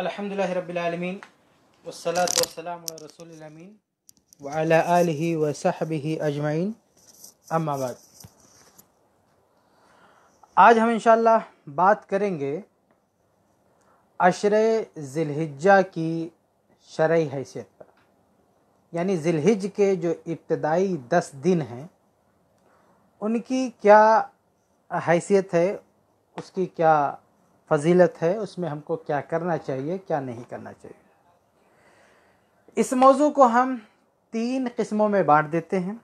अल्हम्दुलिल्लाह रब्बिल आलमीन वस्सलातु वस्सलाम अला रसूलिल अमीन व अला आलिहि व सहबिहि अजमईन अम्मा आज हम इंशाल्लाह बात करेंगे अशर जिलहिजा की शरय हैसियत पर यानी ज़िलहिज के जो इब्तदाई दस दिन हैं उनकी क्या हैसियत है उसकी क्या फजीलत है उसमें हमको क्या करना चाहिए क्या नहीं करना चाहिए इस मौजू को हम तीन किस्मों में बांट देते हैं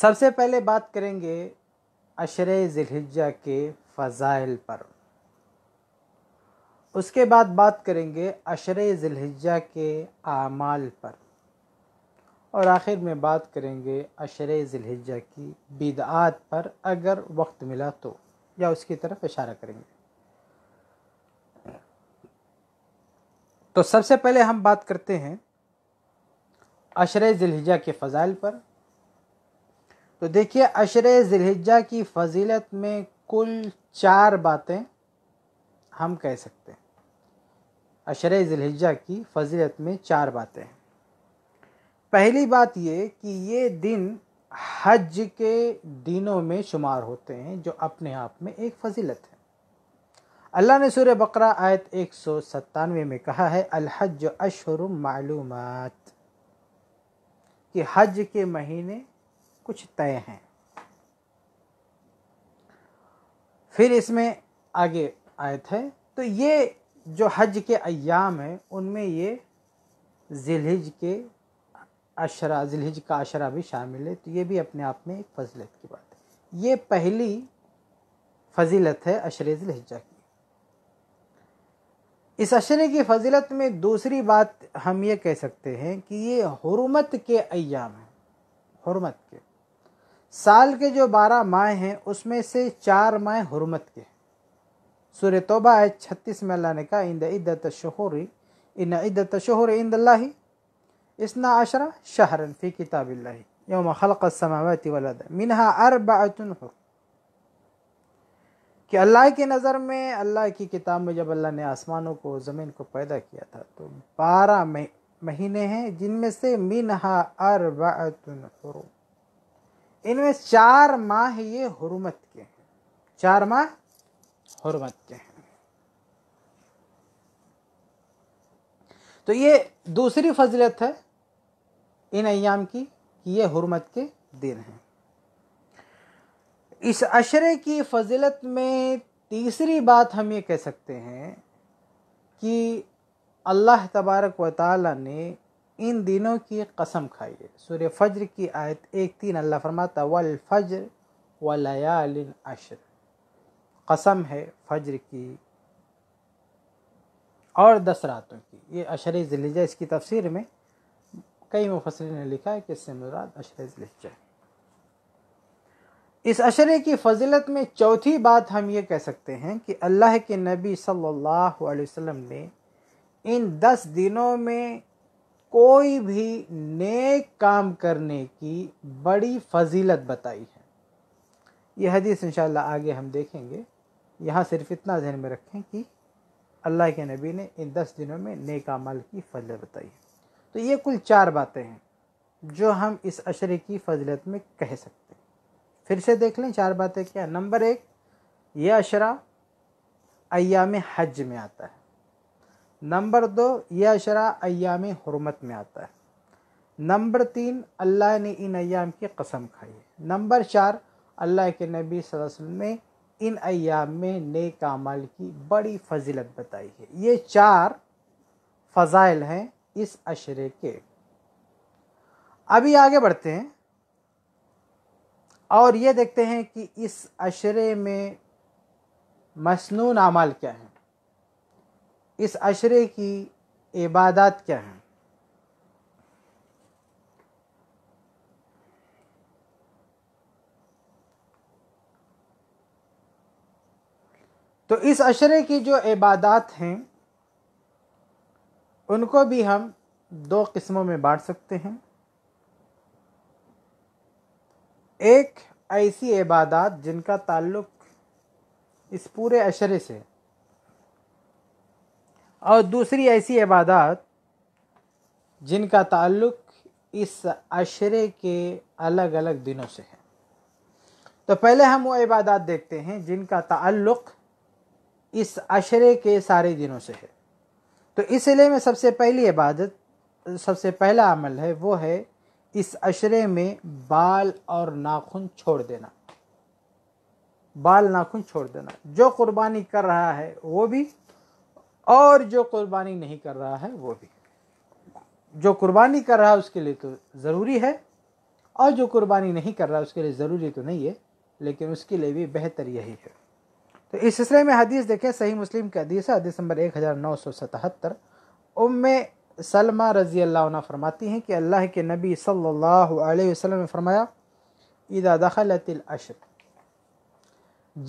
सबसे पहले बात करेंगे अशर ज़िलहिज्जा के फ़ज़ाइल पर उसके बाद बात करेंगे अशर ज़िलहिज्जा के आमाल पर और आखिर में बात करेंगे अशर ज़िलहिज्जा की बिदआत पर अगर वक्त मिला तो या उसकी तरफ इशारा करेंगे तो सबसे पहले हम बात करते हैं अशर ज़िलहिजा के फ़ज़ाइल पर तो देखिए अशर ज़िलहिजा की फजीलत में कुल चार बातें हम कह सकते हैं अशर ज़िलहिजा की फजीलत में चार बातें हैं पहली बात ये कि ये दिन हज के दिनों में शुमार होते हैं जो अपने आप में एक फजीलत है अल्लाह ने सूर्य बकरा आयत एक सौ सत्तानवे में कहा है अलहज अशहर मालूम कि हज के महीने कुछ तय हैं फिर इसमें आगे आयत है तो ये जो हज के अयाम हैं उनमें ये जिलहिज के अशरा जिलहिज का अशरा भी शामिल है तो ये भी अपने आप में एक फजीलत की बात है ये पहली फजीलत है अशर जिलहिजा की इस अशरे की फजीलत में दूसरी बात हम ये कह सकते हैं कि ये हरमत के अयाम हैं हरमत के साल के जो बारह माह हैं उसमें से चार माह हरमत के सूर्य तोबा है छत्तीस में अल्लाह ने कहा इंद इद्दत शहरी इन इद्दत शहर इंद इसना आशरा शहरन फ़ी किताब योम खलक समावती वलद मिनहा अरबातन हो कि अल्लाह की नज़र में अल्लाह की किताब में जब अल्लाह ने आसमानों को ज़मीन को पैदा किया था तो बारह महीने हैं जिनमें से मिनहा अरबातन हुरुम इनमें चार माह ये हरमत के हैं चार माह हरमत के हैं तो ये दूसरी फजीलत है इन अयाम की कि ये हरमत के दिन हैं इस अशरे की फजीलत में तीसरी बात हम ये कह सकते हैं कि अल्लाह तबारक व ताली ने इन दिनों की कसम खाई है सूर्य फज्र की आयत एक तीन अल्लाह फरमाता वल फज्र व लयाल अशर कसम है फज्र की और दस रातों की ये अशर जिलजा इसकी तफसीर में कई मुफसर ने लिखा है कि इससे मुराद अशर लिखा है इस अशरे की फजीलत में चौथी बात हम ये कह सकते हैं कि अल्लाह के नबी सल्लल्लाहु अलैहि वसल्लम ने इन दस दिनों में कोई भी नेक काम करने की बड़ी फजीलत बताई है यह हदीस इन आगे हम देखेंगे यहाँ सिर्फ इतना जहन में रखें कि अल्लाह के नबी ने इन दस दिनों में नेक अमल की फजीलत बताई है तो ये कुल चार बातें हैं जो हम इस अशरे की फजलत में कह सकते हैं फिर से देख लें चार बातें क्या नंबर एक ये अशरा अयाम हज में आता है नंबर दो यह अशरा अयाम हरमत में आता है नंबर तीन अल्लाह ने इन अयाम की कसम खाई है नंबर चार अल्लाह के नबी वसल्लम ने इन अयाम में नेक अमाल की बड़ी फजीलत बताई है ये चार फ़ज़ाइल हैं इस अशरे के अभी आगे बढ़ते हैं और ये देखते हैं कि इस अशरे में मसनून अमाल क्या हैं इस अशरे की इबादत क्या हैं तो इस अशरे की जो इबादत हैं उनको भी हम दो किस्मों में बांट सकते हैं एक ऐसी इबादत जिनका ताल्लुक इस पूरे अशरे से और दूसरी ऐसी इबादत जिनका ताल्लुक इस अशरे के अलग अलग दिनों से है तो पहले हम वो इबादत देखते हैं जिनका ताल्लुक इस अशरे के सारे दिनों से है तो इस सिले में सबसे पहली इबादत सबसे पहला अमल है वो है इस अशरे में बाल और नाखून छोड़ देना बाल नाखून छोड़ देना जो कुर्बानी कर रहा है वो भी और जो कुर्बानी नहीं कर रहा है वो भी जो कुर्बानी कर रहा है उसके लिए तो ज़रूरी है और जो कुर्बानी नहीं कर रहा उसके लिए ज़रूरी तो नहीं है लेकिन उसके लिए भी बेहतर यही है तो इस सिलसिले में हदीस देखें सही मुस्लिम की हदीस है हदीस नंबर एक हज़ार नौ सौ सतहत्तर उम सलमा रज़ी अल्लाह फरमाती हैं कि अल्लाह के नबी सल्लल्लाहु अलैहि वसल्लम ने फरमाया ईदा दखलतिल अशर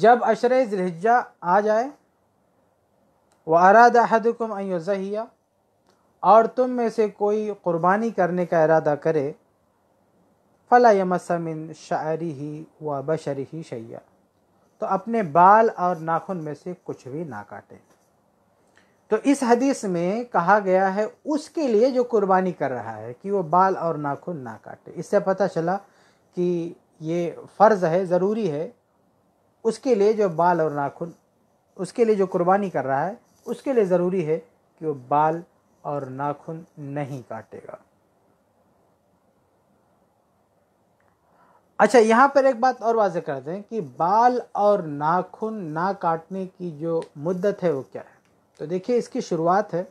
जब अशर ज़िलहिज्जा आ जाए व अरादा हदकुम अयोजहिया और तुम में से कोई क़ुरबानी करने का इरादा करे फ़ला यमसमिन शारी ही व बशर ही शैया तो अपने बाल और नाखून में से कुछ भी ना काटें तो इस हदीस में कहा गया है उसके लिए जो कुर्बानी कर रहा है कि वो बाल और नाखून ना काटे इससे पता चला कि ये फ़र्ज़ है ज़रूरी है उसके लिए जो बाल और नाखून उसके लिए जो कुर्बानी कर रहा है उसके लिए ज़रूरी है कि वो बाल और नाखून नहीं काटेगा अच्छा यहाँ पर एक बात और वाजे कर दें कि बाल और नाखून ना काटने की जो मुद्दत है वो क्या है तो देखिए इसकी शुरुआत है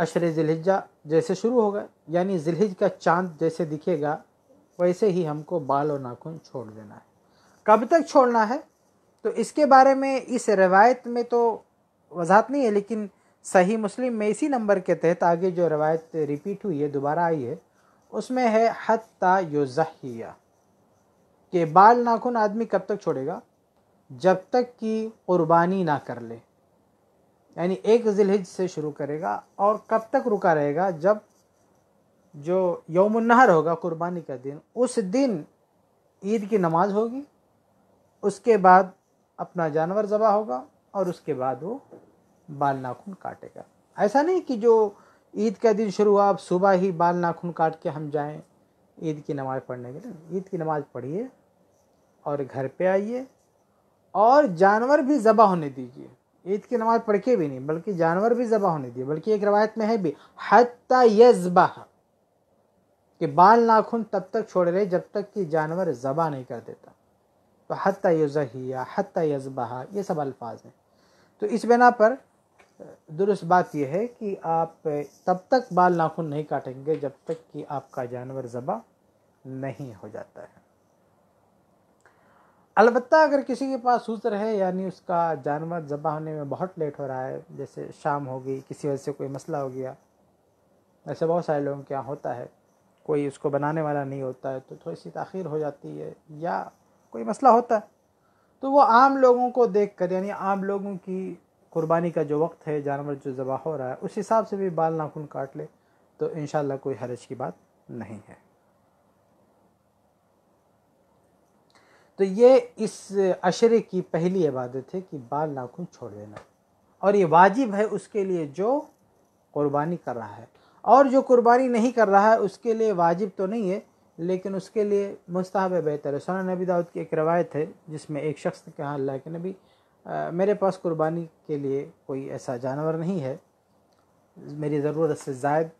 अशर ज़िलहिजा जैसे शुरू होगा यानी ज़िलहिज का चांद जैसे दिखेगा वैसे ही हमको बाल और नाखून छोड़ देना है कब तक छोड़ना है तो इसके बारे में इस रवायत में तो वजाहत नहीं है लेकिन सही मुस्लिम में इसी नंबर के तहत आगे जो रवायत रिपीट हुई है दोबारा आई है उसमें है हत्ता युजहिया के बाल नाखून आदमी कब तक छोड़ेगा जब तक कि कुर्बानी ना कर ले यानी एक जिलहिज से शुरू करेगा और कब तक रुका रहेगा जब जो नहर होगा कुर्बानी का दिन उस दिन ईद की नमाज होगी उसके बाद अपना जानवर ज़बा होगा और उसके बाद वो बाल नाखून काटेगा ऐसा नहीं कि जो ईद का दिन शुरू हुआ आप सुबह ही बाल नाखून काट के हम जाएं ईद की नमाज़ पढ़ने के लिए ईद की नमाज़ पढ़िए और घर पे आइए और जानवर भी ज़बह होने दीजिए ईद की नमाज़ पढ़ के भी नहीं बल्कि जानवर भी ज़बह होने दिए बल्कि एक रवायत में है भी हती यजबह कि बाल नाखून तब तक छोड़ रहे जब तक कि जानवर ज़बह नहीं कर देता तो हती यजहिया हती यजबा ये सब अल्फाज हैं तो इस बिना पर दुरुस्त बात यह है कि आप तब तक बाल नाखून नहीं काटेंगे जब तक कि आपका जानवर ज़बा नहीं हो जाता है अलबत् अगर किसी के पास सूत्र है यानी उसका जानवर ज़बा होने में बहुत लेट हो रहा है जैसे शाम हो गई किसी वजह से कोई मसला हो गया ऐसे बहुत सारे लोगों के यहाँ होता है कोई उसको बनाने वाला नहीं होता है तो थोड़ी सी तखीर हो जाती है या कोई मसला होता है तो वो आम लोगों को देख कर यानी आम लोगों की कुर्बानी का जो वक्त है जानवर जो ज़बह हो रहा है उस हिसाब से भी बाल नाखून काट ले तो इन कोई हरज की बात नहीं है तो ये इस अशरे की पहली इबादत है कि बाल नाखून छोड़ देना और ये वाजिब है उसके लिए जो कुर्बानी कर रहा है और जो कुर्बानी नहीं कर रहा है उसके लिए वाजिब तो नहीं है लेकिन उसके लिए मुस्ताहब बेहतर है सोना नबी दाऊद की एक रवायत है जिसमें एक शख्स ने कहा अल्लाह के नबी आ, मेरे पास कुर्बानी के लिए कोई ऐसा जानवर नहीं है मेरी ज़रूरत से जायद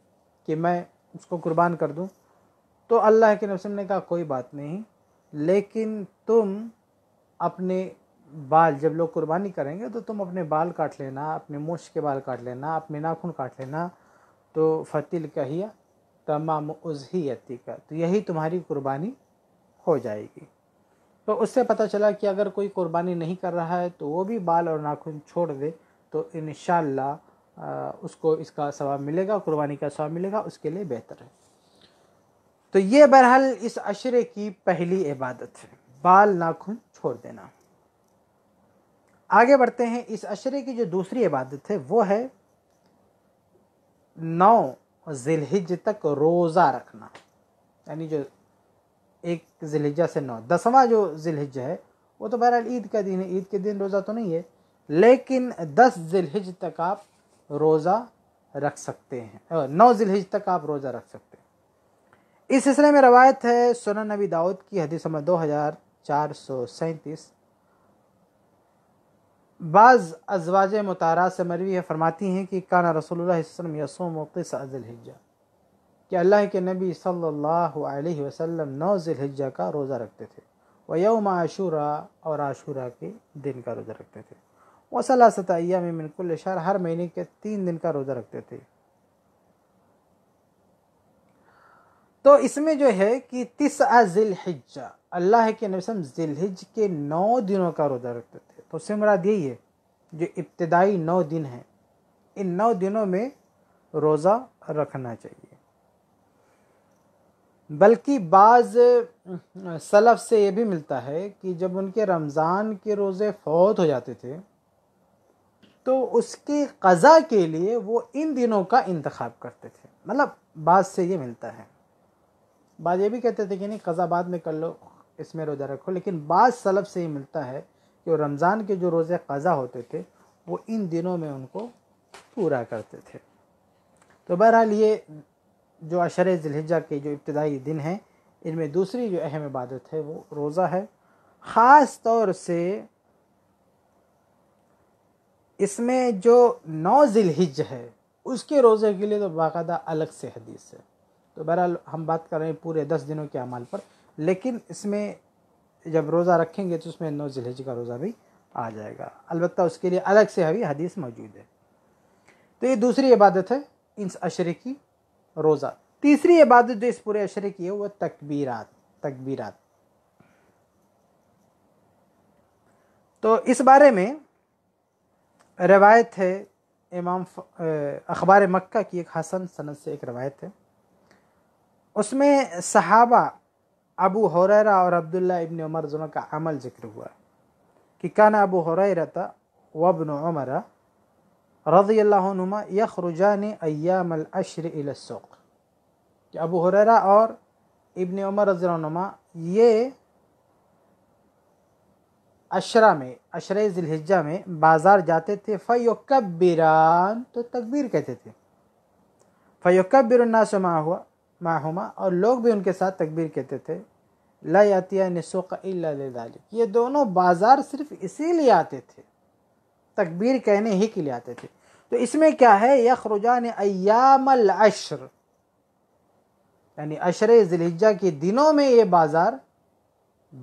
कि मैं उसको कुर्बान कर दूँ तो अल्लाह के नबसम ने कहा कोई बात नहीं लेकिन तुम अपने बाल जब लोग कुर्बानी करेंगे तो तुम अपने बाल काट लेना अपने मोश के बाल काट लेना अपने नाखून काट लेना तो फतिल कहिया तमाम उजही का तो यही तुम्हारी कुर्बानी हो जाएगी तो उससे पता चला कि अगर कोई कुर्बानी नहीं कर रहा है तो वो भी बाल और नाखून छोड़ दे तो इन उसको इसका सवाब मिलेगा कुर्बानी का सवाब मिलेगा उसके लिए बेहतर है तो ये बहरहाल इस अशरे की पहली इबादत है बाल नाखून छोड़ देना आगे बढ़ते हैं इस अशरे की जो दूसरी इबादत है वो है नौ जिलहिज तक रोज़ा रखना यानी जो एक जिलहिजा से नौ दसवां जो जिलहिज है वो तो बहरहाल ईद का दिन है ईद के दिन रोज़ा तो नहीं है लेकिन दस जिलहिज तक आप रोज़ा रख सकते हैं नौ जिलहिज तक आप रोज़ा रख सकते हैं इस सिलसिले में रवायत है सोना नबी दाऊद की हदीस नंबर दो हज़ार चार सौ सैंतीस बाज़ अजवाज मुतारा से मरवी है फरमाती हैं कि काना रसोल यसोम वक़ अजलहिजा कि अल्लाह के नबी सल्लल्लाहु अलैहि वसल्लम नौ ज़िलहिज्जा का रोज़ा रखते थे व यौम आशूरा और आशूरा के दिन का रोज़ा रखते थे व सलासत में मिनकुल शहर हर महीने के तीन दिन का रोज़ा रखते थे तो इसमें जो है कि तिस हिज्जा अल्लाह के नबी ज़िलहिज के नौ दिनों का रोज़ा रखते थे तो उससे मुराद यही है जो इब्तदाई नौ दिन हैं इन नौ दिनों में रोज़ा रखना चाहिए बल्कि बाज़ सलफ़ से ये भी मिलता है कि जब उनके रमज़ान के रोज़े फौत हो जाते थे तो उसकी क़ज़ा के लिए वो इन दिनों का इंतखब करते थे मतलब बाज़ से ये मिलता है बाज़ ये भी कहते थे कि नहीं क़ज़ा बाद में कर लो इसमें रोज़ा रखो लेकिन बाज़ सलफ़ से ये मिलता है कि रमज़ान के जो रोज़े क़ज़ा होते थे वो इन दिनों में उनको पूरा करते थे तो बहरहाल ये जो अशर जिलहजा के जो इब्तदाई दिन हैं इनमें दूसरी जो अहम इबादत है वो रोज़ा है ख़ास तौर से इसमें जो नौ ज़िलहिज है उसके रोज़े के लिए तो बाकायदा अलग से हदीस है तो बहरहाल हम बात कर रहे हैं पूरे दस दिनों के अमाल पर लेकिन इसमें जब रोज़ा रखेंगे तो उसमें नौ ज़िलहिज का रोज़ा भी आ जाएगा अलबत्त उसके लिए अलग से हवी हदीस मौजूद है तो ये दूसरी इबादत है इन अशरे की रोज़ा तीसरी इबादत जो इस पूरे अशरे की है वह तकबीरात तकबीरात तो इस बारे में रवायत है इमाम अखबार मक्का की एक हसन सनत से एक रवायत है उसमें सहाबा अबू हुररा और अब्दुल्ला इबन उमर दोनों का अमल जिक्र हुआ कि काना अबू हुररा वबन उमरा रज़ी अल्लामा यखरुजान अयाम अशरसुक कि अबू हुररा और इबन उमर रज़ीमा ये अशरा में अशर ज़िलहिज्जा में बाज़ार जाते थे फ़ैकबिरान तो तकबीर कहते थे फ़ैकबिरनास मा हुआ माहुमा और लोग भी उनके साथ तकबीर कहते थे लतिया नसुक ये दोनों बाज़ार सिर्फ इसीलिए आते थे तकबीर कहने ही के लिए आते थे तो इसमें क्या है यखरुजान अयामल अशर यानी अशर जिलहिजा के दिनों में ये बाज़ार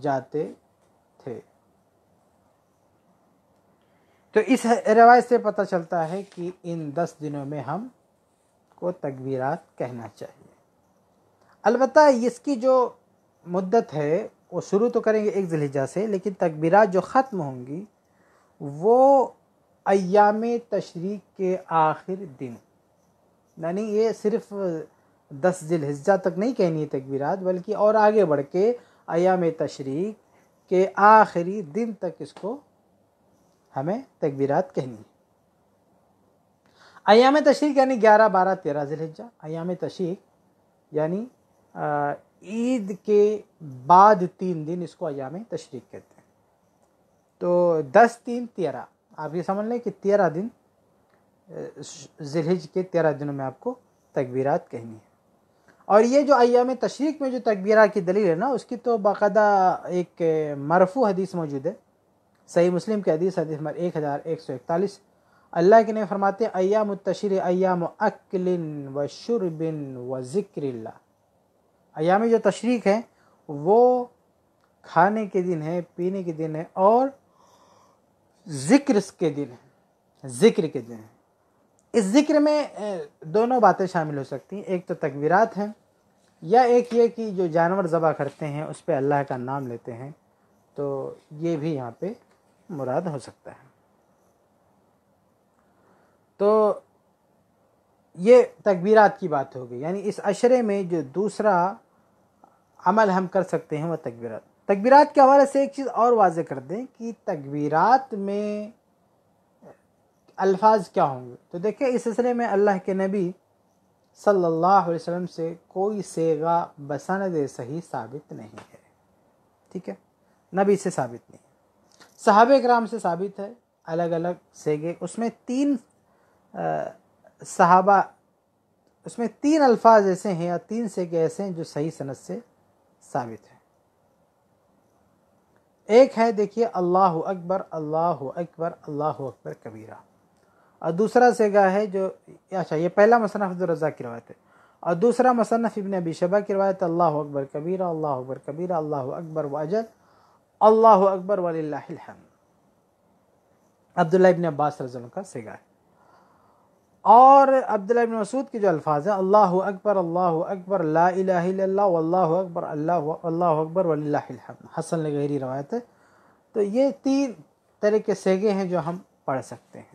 जाते थे तो इस रवायत से पता चलता है कि इन दस दिनों में हम को तकबीरात कहना चाहिए अलबत् इसकी जो मुद्दत है वो शुरू तो करेंगे एक जिलहिजा से लेकिन तकबीरात जो ख़त्म होंगी वो अयाम तशरीक के आखिर दिन यानी ये सिर्फ दस जिलहिजा तक नहीं कहनी है तकबीरात बल्कि और आगे बढ़ के अयाम तशरीक के आखिरी दिन तक इसको हमें तकबीरात कहनी है अयाम तशरीक यानी ग्यारह बारह तेरह जिलहिजा अयाम तशरीक यानी ईद के बाद तीन दिन इसको अयाम तशरीक कहते हैं तो दस तीन तेरह आप ये समझ लें कि तेरह दिन जिलहिज के तेरह दिनों में आपको तकबीरात कहनी है और ये जो अयाम तशरीक में जो तकबीरात की दलील है ना उसकी तो बाकायदा एक मरफू हदीस मौजूद है सही मुस्लिम की हदीस हदीस नंबर एक हज़ार एक सौ इकतालीस अल्लाह के ने फरमाते अयाम तशर अयाम अक्लिन व शुरबिन व ज़िक्र अयाम जो तशरीक है वो खाने के दिन है पीने के दिन है और जिक्र के दिन है जिक्र के दिन है इस जिक्र में दोनों बातें शामिल हो सकती हैं एक तो तकबीरात हैं या एक ये कि जो जानवर ज़बा करते हैं उस पर अल्लाह का नाम लेते हैं तो ये भी यहाँ पे मुराद हो सकता है तो ये तकबीरात की बात हो गई यानी इस अशरे में जो दूसरा अमल हम कर सकते हैं वह तकबीरात तकबीरात के हवाले से एक चीज़ और वाज कर दें कि तकबीरात में अल्फाज क्या होंगे तो देखिए इस सिलसिले में अल्लाह के नबी सल्लल्लाहु अलैहि वसल्लम से कोई सेगा बसन सही साबित नहीं है ठीक है नबी से साबित नहीं साहब कराम से साबित है अलग अलग सेगे उसमें तीन सहाबा उसमें तीन अल्फाज ऐसे हैं या तीन सेगे ऐसे हैं जो सही सनत से साबित हैं एक है देखिए अल्लाह अकबर अल्लाह अकबर अल्लाह अकबर कबीरा और दूसरा सेगा है जो अच्छा ये पहला मसनफ़ रज़ा की रवायत है और दूसरा मसनफ़ इबन अबी शबा की रवायत अल्लाह अकबर कबीरा अल्लाह अकबर कबीरा अल्लाह अकबर वजल अल्लाह अकबर वल्हम अब्दुल्ला इबन अब्बास रजन का सेगा है और अब्दुल्ला मसूद के जो अल्फाज हैं अल्लाह अकबर अल्लाह अकबर ला अल्लाह अकबर अल्लाह अल्लाह अकबर वल्लम हसन गहरी रवायत है तो ये तीन तरह के सेगे हैं जो हम पढ़ सकते हैं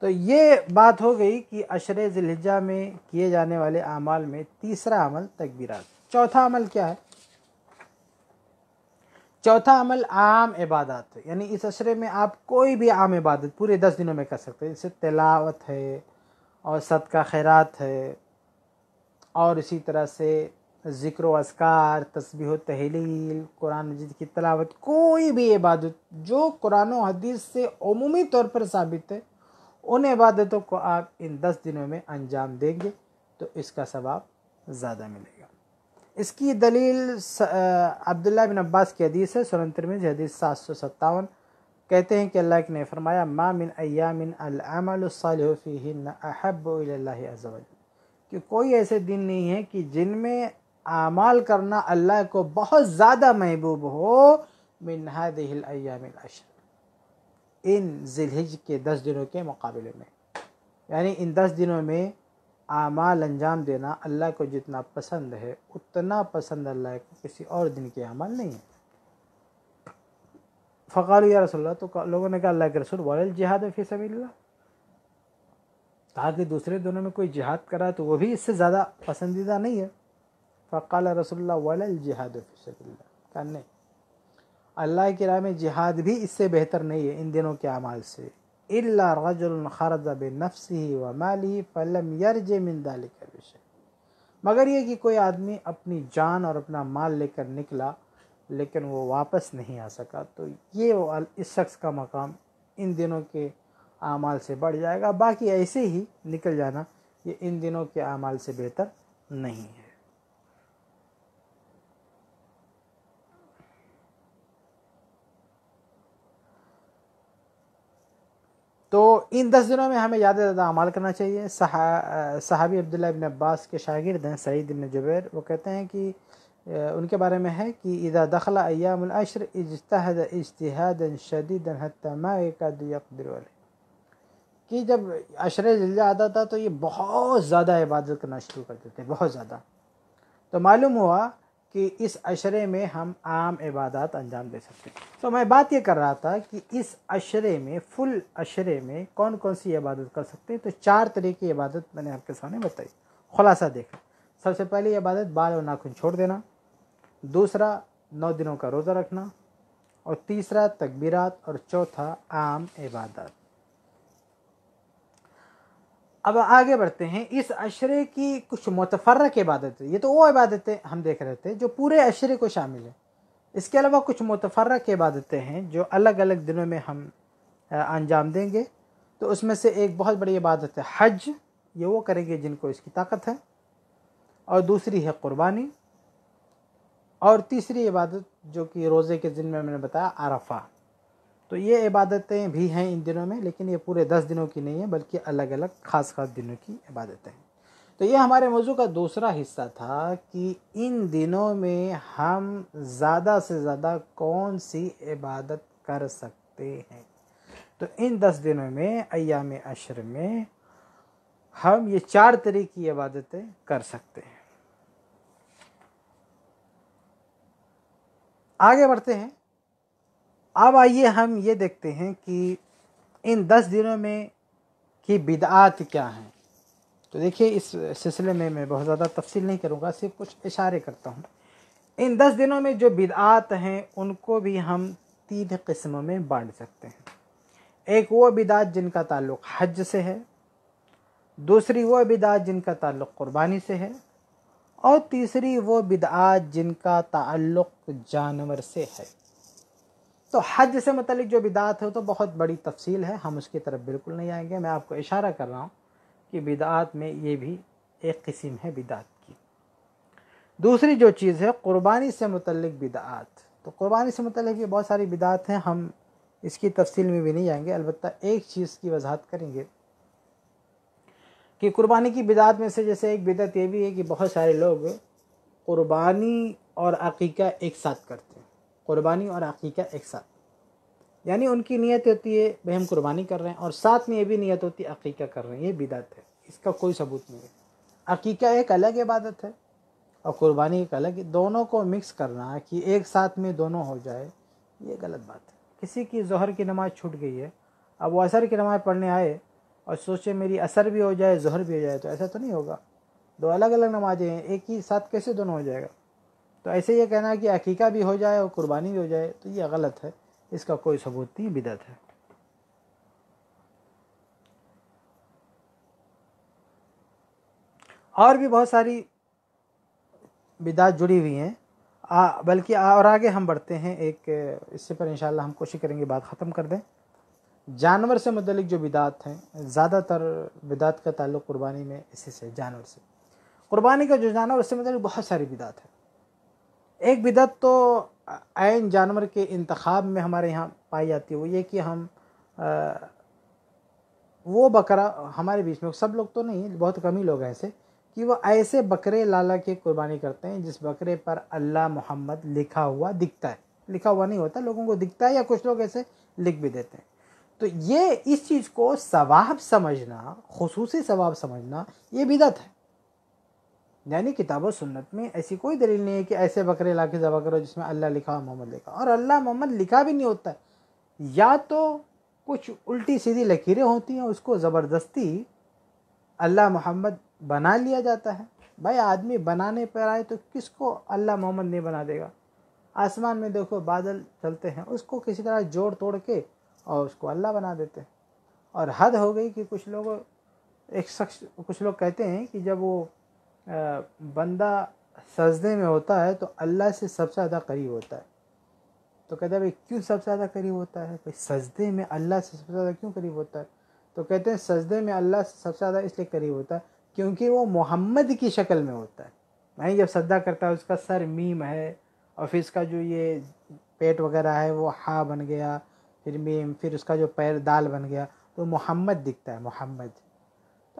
तो ये बात हो गई कि अशर ज़िलहिजा में किए जाने वाले अमाल में तीसरा अमल तकबीरात चौथा अमल क्या है चौथा अमल आम इबादत यानी इस अशरे में आप कोई भी आम इबादत पूरे दस दिनों में कर सकते हैं जैसे तिलावत है और सदका खैरात है और इसी तरह से ज़िक्र असकार तस्बी तहलील कुरान मजीद की तलावत कोई भी इबादत जो कुरान हदीस से अमूमी तौर पर साबित है उन इबादतों को आप इन दस दिनों में अंजाम देंगे तो इसका सवाब ज़्यादा मिलेगा इसकी दलील अब्दुल्ला बिन अब्बास की हदीस है सुनंतर में हदीस सात सौ सत्तावन कहते हैं कि अल्लाह के ने फरमाया मा मिन अयामिन अलमलफ़ीन अहब अजवल कि कोई ऐसे दिन नहीं है कि जिनमें आमाल करना अल्लाह को बहुत ज़्यादा महबूब हो मिन दिल अशर इन जिलहिज के दस दिनों के मुकाबले में यानी इन दस दिनों में आमाल अंजाम देना अल्लाह को जितना पसंद है उतना पसंद अल्लाह को किसी और दिन के अमाल नहीं है फ़काल या रसोल्ला तो लोगों ने कहा अल्लाह के रसूल वाल जिहाद फ़ी सभी कहा कि दूसरे दोनों में कोई जिहाद करा तो वो भी इससे ज़्यादा पसंदीदा नहीं है फ़काल रसोल्ला वाल जिहाद फ़ी सबील्ला कहा नहीं अल्लाह के राह में जिहाद भी इससे बेहतर नहीं है इन दिनों के अमाल से इल्ला रजुल खरज नफसी व माली फ़लम यरज मिनदाली का विषय मगर ये कि कोई आदमी अपनी जान और अपना माल लेकर निकला लेकिन वो वापस नहीं आ सका तो ये इस शख्स का मकाम इन दिनों के आमाल से बढ़ जाएगा बाकी ऐसे ही निकल जाना ये इन दिनों के आमाल से बेहतर नहीं है तो इन दस दिनों में हमें ज़्यादा से ज़्यादा अमाल करना चाहिए सहाबी अब्दुल्ला इबन अब्बास के शागिर्द हैं सईद इबन जुबैर वो कहते हैं कि उनके बारे में है कि इदा दखला अयामशर इजतहद इजतहादन शदीदन हतमाकदर कि जब अशर जिला आता था तो ये बहुत ज़्यादा इबादत करना शुरू कर देते बहुत ज़्यादा तो मालूम हुआ कि इस अशरे में हम आम इबादत अंजाम दे सकते हैं तो मैं बात ये कर रहा था कि इस अशरे में फुल अशरे में कौन कौन सी इबादत कर सकते हैं तो चार तरह की इबादत मैंने आपके सामने बताई खुलासा देखा सबसे पहली इबादत बाल और नाखून छोड़ देना दूसरा नौ दिनों का रोज़ा रखना और तीसरा तकबीरात और चौथा आम इबादत अब आगे बढ़ते हैं इस अशरे की कुछ मतफर्रक इबादतें ये तो वो इबादतें हम देख रहे थे जो पूरे अशरे को शामिल है इसके अलावा कुछ मतफरक इबादतें हैं जो अलग अलग दिनों में हम अंजाम देंगे तो उसमें से एक बहुत बड़ी इबादत है हज ये वो करेंगे जिनको इसकी ताकत है और दूसरी है क़ुरबानी और तीसरी इबादत जो कि रोज़े के दिन में मैंने बताया आरफा तो ये इबादतें भी हैं इन दिनों में लेकिन ये पूरे दस दिनों की नहीं है बल्कि अलग अलग ख़ास ख़ास दिनों की इबादतें हैं तो ये हमारे मौजू का दूसरा हिस्सा था कि इन दिनों में हम ज़्यादा से ज़्यादा कौन सी इबादत कर सकते हैं तो इन दस दिनों में अयाम अशर में हम ये चार तरह की इबादतें कर सकते हैं आगे बढ़ते हैं अब आइए हम ये देखते हैं कि इन दस दिनों में की बिदात क्या हैं तो देखिए इस सिलसिले में मैं बहुत ज़्यादा तफसील नहीं करूँगा सिर्फ कुछ इशारे करता हूँ इन दस दिनों में जो बिदात हैं उनको भी हम तीन किस्मों में बांट सकते हैं एक वो बिदात जिनका ताल्लुक़ हज से है दूसरी वो बिदात जिनका ताल्लुक़ क़ुरबानी से है और तीसरी वो बिदात जिनका ताल्लुक़ जानवर से है तो हज से मतलब जो बिदात हो तो बहुत बड़ी तफसील है हम उसकी तरफ बिल्कुल नहीं आएंगे मैं आपको इशारा कर रहा हूँ कि बिदात में ये भी एक किस्म है बिदात की दूसरी जो चीज़ है क़ुरबानी से मतलब बिदात तो क़ुरबानी से मतलब ये बहुत सारी बिदात हैं हम इसकी तफसील में भी नहीं जाएंगे अलबत् एक चीज़ की वजाहत करेंगे कि कुर्बानी की बिदात में से जैसे एक बिदत ये भी है कि बहुत सारे लोग कुर्बानी और अकीका एक साथ करते हैं क़ुरबानी और अकीका एक साथ यानी उनकी नीयत होती है भाई हम कुर्बानी कर रहे हैं और साथ में ये भी नीयत होती है अकीका कर रहे हैं ये बिदात है इसका कोई सबूत नहीं है अकीका एक अलग इबादत है और कुर्बानी एक अलग दोनों को मिक्स करना कि एक साथ में दोनों हो जाए ये गलत बात है किसी की जहर की नमाज़ छूट गई है अब वो असर की नमाज़ पढ़ने आए और सोचे मेरी असर भी हो जाए जहर भी हो जाए तो ऐसा तो नहीं होगा दो अलग अलग नमाजें हैं एक ही साथ कैसे दोनों हो जाएगा तो ऐसे ये कहना कि अकीका भी हो जाए और कुर्बानी भी हो जाए तो ये गलत है इसका कोई सबूत नहीं बिदत है और भी बहुत सारी बिदात जुड़ी हुई हैं बल्कि और आगे हम बढ़ते हैं एक इससे पर इंशाल्लाह हम कोशिश करेंगे बात ख़त्म कर दें जानवर से मतलब जो बिदात हैं ज़्यादातर बिदात का ताल्लुक़ कुर्बानी में इसी से जानवर से कुर्बानी का जो जानवर उससे मतलब बहुत सारी बिदात है एक बिदत तो आयन जानवर के इंतखab में हमारे यहाँ पाई जाती है वो ये कि हम आ, वो बकरा हमारे बीच में सब लोग तो नहीं बहुत कम ही लोग ऐसे कि वो ऐसे बकरे लाला की कुर्बानी करते हैं जिस बकरे पर अल्लाह मोहम्मद लिखा हुआ दिखता है लिखा हुआ नहीं होता लोगों को दिखता है या कुछ लोग ऐसे लिख भी देते हैं तो ये इस चीज़ को सवाब समझना खसूस सवाब समझना ये बिदत है यानी किताब सुन्नत में ऐसी कोई दलील नहीं है कि ऐसे बकरे ला के ज़बा करो जिसमें अल्लाह लिखा और मोहम्मद लिखा और अल्लाह मोहम्मद लिखा भी नहीं होता या तो कुछ उल्टी सीधी लकीरें होती हैं उसको ज़बरदस्ती अल्लाह मोहम्मद बना लिया जाता है भाई आदमी बनाने पर आए तो किसको अल्लाह मोहम्मद नहीं बना देगा आसमान में देखो बादल चलते हैं उसको किसी तरह जोड़ तोड़ के और उसको अल्लाह बना देते हैं और हद हो गई कि कुछ लोग एक शख्स कुछ लोग कहते हैं कि जब वो बंदा सजदे में होता है तो अल्लाह से सबसे ज़्यादा करीब होता है तो कहते हैं भाई क्यों सबसे ज़्यादा करीब होता है भाई सजदे में अल्लाह से सबसे ज़्यादा क्यों करीब होता है तो कहते हैं सजदे में अल्लाह से सबसे ज़्यादा इसलिए करीब होता है क्योंकि वो मोहम्मद की शक्ल में होता है भाई जब सजदा करता है उसका सर मीम है और फिर इसका जो ये पेट वगैरह है वो हा बन गया फिर मीम फिर उसका जो पैर दाल बन गया तो मोहम्मद दिखता है मोहम्मद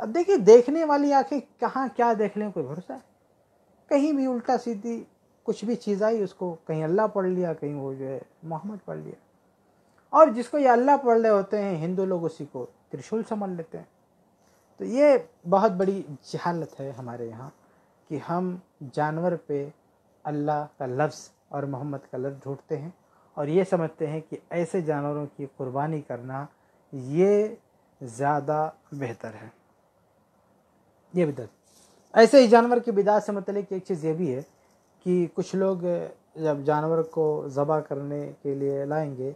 अब देखिए देखने वाली आंखें कहाँ क्या देख लें कोई भरोसा है कहीं भी उल्टा सीधी कुछ भी चीज़ आई उसको कहीं अल्लाह पढ़ लिया कहीं वो जो है मोहम्मद पढ़ लिया और जिसको ये अल्लाह पढ़ रहे होते हैं हिंदू लोग उसी को त्रिशूल समझ लेते हैं तो ये बहुत बड़ी जहालत है हमारे यहाँ कि हम जानवर पे अल्लाह का लफ्ज़ और मोहम्मद का लफ्ज़ ढूंढते हैं और ये समझते हैं कि ऐसे जानवरों की कुर्बानी करना ये ज़्यादा बेहतर है ये बिदत ऐसे ही जानवर की बिदात से मतलब एक चीज़ ये भी है कि कुछ लोग जब जानवर को ज़बा करने के लिए लाएंगे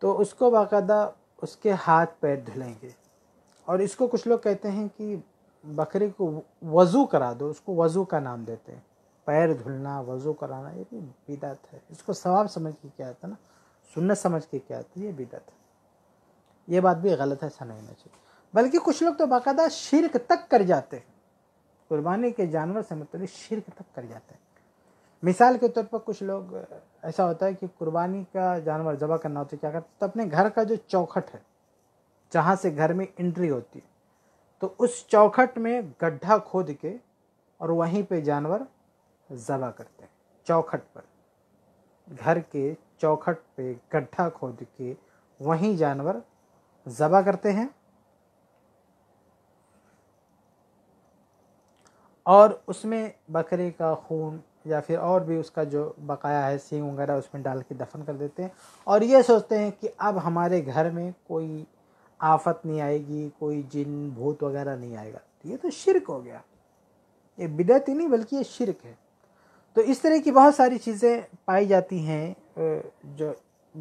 तो उसको बाकायदा उसके हाथ पैर धुलेंगे और इसको कुछ लोग कहते हैं कि बकरे को वज़ू करा दो उसको वज़ू का नाम देते हैं पैर धुलना वज़ू कराना ये भी बिदात है इसको सवाब समझ के क्या आता है ना सुन्नत समझ के क्या आता है ये बिदत है ये बात भी गलत है ऐसा नहीं होना चाहिए बल्कि कुछ लोग तो बाकायदा शिरक तक कर जाते हैं कुर्बानी के जानवर से मतलब शिरक तक कर जाते हैं मिसाल के तौर पर कुछ लोग ऐसा होता है कि कुर्बानी का जानवर जबा करना होता है क्या करते तो अपने घर का जो चौखट है जहाँ से घर में एंट्री होती है तो उस चौखट में गड्ढा खोद के और वहीं पे जानवर ज़बा करते हैं चौखट पर घर के चौखट पे गड्ढा खोद के वहीं जानवर ज़बा करते हैं और उसमें बकरे का खून या फिर और भी उसका जो बकाया है सींग वगैरह उसमें डाल के दफन कर देते हैं और ये सोचते हैं कि अब हमारे घर में कोई आफत नहीं आएगी कोई जिन भूत वगैरह नहीं आएगा तो ये तो शिरक हो गया ये बिदत ही नहीं बल्कि ये शिरक है तो इस तरह की बहुत सारी चीज़ें पाई जाती हैं जो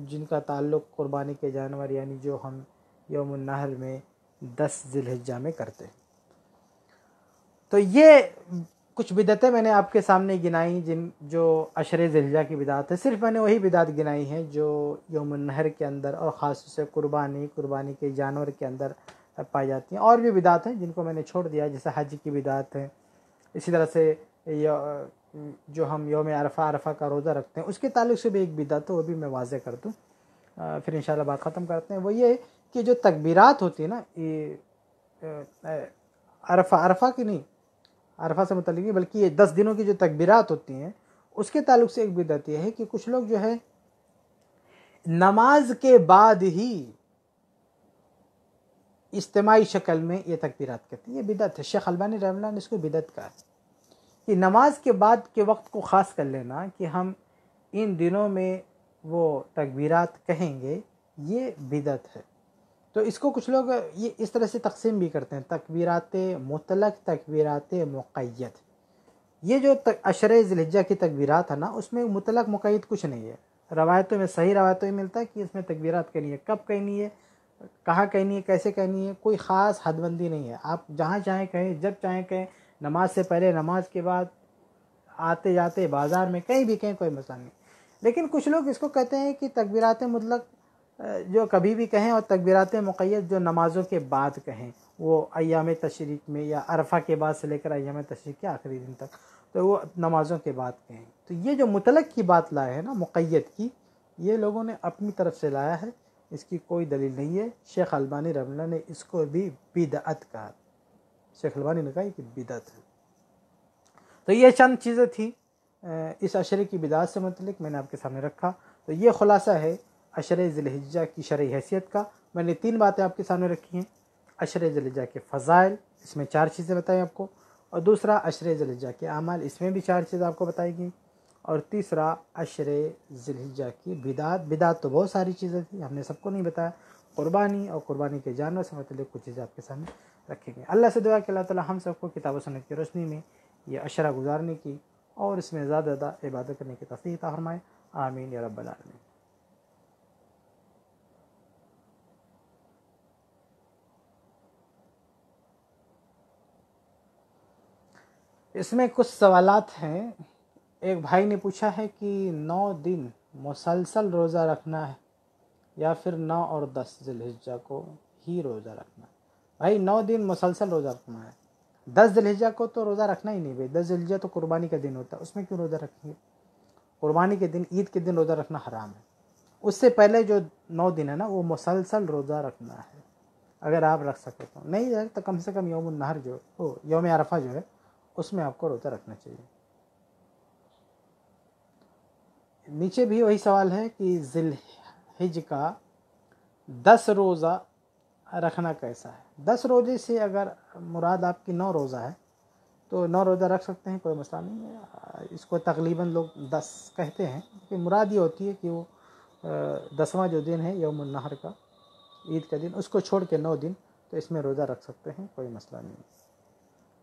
जिनका ताल्लुक कुर्बानी के जानवर यानी जो हम यौम नहर में दस जिलहजा में करते हैं तो ये कुछ बिदतें मैंने आपके सामने गिनाई जिन जो अशर जिलजा की बिदात है सिर्फ मैंने वही बिदात गिनाई हैं जो यौम नहर के अंदर और ख़ास से कुर्बानी कुर्बानी के जानवर के अंदर पाई जाती हैं और भी बिदात हैं जिनको मैंने छोड़ दिया जैसे हज की बिदात है इसी तरह से जो हम योम अरफा अरफा का रोज़ा रखते हैं उसके ताल्लुक से भी एक बिदात है वो भी मैं वाजह कर दूँ फिर इन बात ख़त्म करते हैं वो ये कि जो तकबीरात होती है ना ये अरफा अरफा की नहीं अरफा से मतलब नहीं बल्कि ये दस दिनों की जो तकबीरत होती हैं उसके ताल्लुक से एक बिदत यह है कि कुछ लोग जो है नमाज के बाद ही इज्तमाही शक्ल में ये तकबीरत करती हैं ये बिदत है शेख अलबानी रहमला ने इसको बिदत कहा कि नमाज के बाद के वक्त को ख़ास कर लेना कि हम इन दिनों में वो तकबीरत कहेंगे ये बिदत है तो इसको कुछ लोग ये इस तरह से तकसीम भी करते हैं तकबीरात मतलक तकबीरात मुक़ैद ये जो अशर ज़िलजा की तकबीरत है ना उसमें मुतलक मुक़ैद कुछ नहीं है रवायतों में सही रवायतों में मिलता है कि इसमें तकबीरत कहनी है कब कहनी है कहाँ कहनी है कैसे कहनी है कोई ख़ास हदबंदी नहीं है आप जहाँ चाहें कहें जब चाहें कहें नमाज से पहले नमाज के बाद आते जाते बाज़ार में कहीं भी कहें कोई मसला नहीं लेकिन कुछ लोग इसको कहते हैं कि तकबीरत मतलब जो कभी भी कहें और तकबीरत मुक़ैद जो नमाज़ों के बाद कहें वो अयाम तशरीक में या अरफा के बाद से लेकर अयाम तशरीक के आखिरी दिन तक तो वो नमाज़ों के बाद कहें तो ये जो मुतलक की बात लाए हैं ना मुक़ैद की ये लोगों ने अपनी तरफ से लाया है इसकी कोई दलील नहीं है शेख अलबानी रमला ने इसको भी बिदअत कहा शेख अलबानी ने कहा कि बिदत है तो ये चंद चीज़ें थी इस अशरे की बिदात से मतलब मैंने आपके सामने रखा तो ये खुलासा है अशर ज़िलहिजा की शर हैसियत का मैंने तीन बातें आपके सामने रखी हैं अशर ज़िलहिजा के फ़ज़ाइल इसमें चार चीज़ें बताएँ आपको और दूसरा अशर ज़िलहिजा के अमाल इसमें भी चार चीज़ें आपको बताई गई और तीसरा अशर ज़िलहिजा की बिदात बिदात तो बहुत सारी चीज़ें थी हमने सबको नहीं बताया कुर्बानी और कुर्बानी के जानवर से मतलब कुछ चीज़ें आपके सामने रखेंगे अल्लाह से दुआ कि अल्लाह ताला हम सबको किताब सनत की रोशनी में ये अशरा गुजारने की और इसमें ज़्यादा ज़्यादा इबादत करने की तफी फरमाए आमीन या रब्बल आलमीन इसमें कुछ सवाल हैं एक भाई ने पूछा है कि नौ दिन मुसलसल रोज़ा रखना है या फिर नौ और दस जिलहिजा को ही रोज़ा रखना है भाई नौ दिन मुसलसल रोज़ा रखना है दस जिलहिजा को तो रोज़ा रखना ही नहीं भाई दस जिलहिजा तो कुर्बानी का दिन होता है उसमें क्यों रोज़ा रखेंगे कुर्बानी के दिन ईद के दिन रोज़ा रखना हराम है उससे पहले जो नौ दिन है ना वो मुसलसल रोज़ा रखना है अगर आप रख सकते तो नहीं तो कम से कम यौम नहर जो हो यौम अरफा जो है उसमें आपको रोज़ा रखना चाहिए नीचे भी वही सवाल है कि जिल हिज का दस रोज़ा रखना कैसा है दस रोज़े से अगर मुराद आपकी नौ रोज़ा है तो नौ रोज़ा रख सकते हैं कोई मसला नहीं है इसको तकरीबन लोग दस कहते हैं कि मुराद ये होती है कि वो दसवां जो दिन है नहर का ईद का दिन उसको छोड़ के नौ दिन तो इसमें रोज़ा रख सकते हैं कोई मसला नहीं है